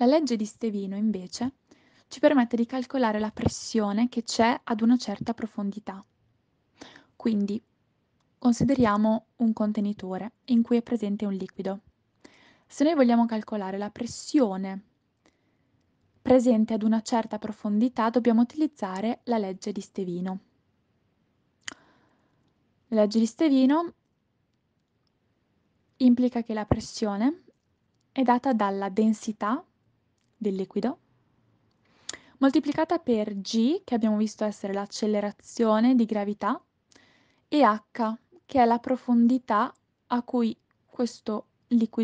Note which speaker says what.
Speaker 1: La legge di Stevino, invece, ci permette di calcolare la pressione che c'è ad una certa profondità. Quindi, consideriamo un contenitore in cui è presente un liquido. Se noi vogliamo calcolare la pressione presente ad una certa profondità, dobbiamo utilizzare la legge di Stevino. La legge di Stevino implica che la pressione è data dalla densità del liquido moltiplicata per g, che abbiamo visto essere l'accelerazione di gravità, e h, che è la profondità a cui questo liquido